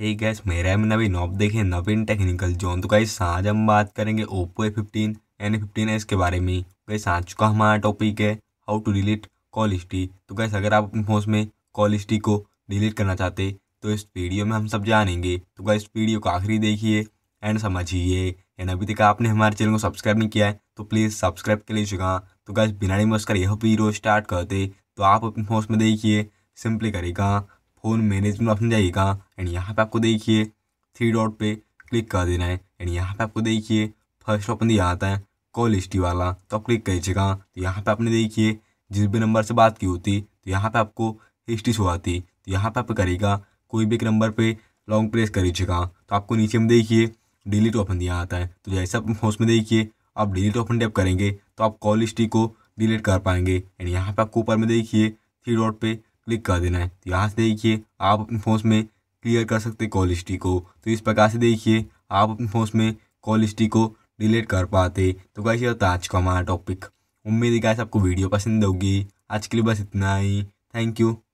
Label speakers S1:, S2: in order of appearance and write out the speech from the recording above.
S1: हे gas मेरा है नवीन नॉब देखें नवीन टेक्निकल जोन तो गाइस आज हम बात करेंगे Oppo A fifteen and A fifteen है इसके बारे में गैस आ चुका हमारा टॉपिक है how to delete call history तो गैस अगर आप अपने फोन में कॉल हिस्ट्री को डिलीट करना चाहते तो इस वीडियो में हम सब जानेंगे तो गैस वीडियो को आखिरी देखिए एंड समझिए एंड अभी तक आपने हमारे चैनल को सब्सक्राइब नहीं किया है तो प्लीज़ सब्सक्राइब कर लीजिएगा तो गैस बिना डिमोस कर यह वीडियो स्टार्ट करते तो आप अपने फोन में देखिए सिंपली करेगा फोन मैनेजमेंट ऑप्शन जाइएगा एंड यहाँ पे आपको देखिए थ्री डॉट पे क्लिक कर देना है एंड यहाँ पे आपको देखिए फर्स्ट ऑप्शन दिया आता है कॉल हिस्ट्री वाला तो आप क्लिक कर तो यहाँ पे आपने देखिए जिस भी नंबर से बात की होती तो यहाँ पे आपको हिस्ट्री शो आती तो यहाँ पे आप करिएगा कोई भी एक नंबर पर लॉन्ग प्रेस कर तो आपको नीचे में देखिए डिलीट ऑप्शन दिया आता है तो जैसे आप उसमें में देखिए आप डिलीट ऑप्शन टैप करेंगे तो आप कॉल हिस्ट्री को डिलीट कर पाएंगे एंड यहाँ पे आपको ऊपर में देखिए थ्री डॉट पर क्लिक कर देना है तो यहाँ से देखिए आप अपने फ़ोन में क्लियर कर सकते हैं कॉल हिस्ट्री को तो इस प्रकार से देखिए आप अपने फ़ोन में कॉल हिस्ट्री को डिलीट कर पाते तो कैसे होता आज का हमारा टॉपिक उम्मीद है कि आपको वीडियो पसंद होगी आज के लिए बस इतना ही थैंक यू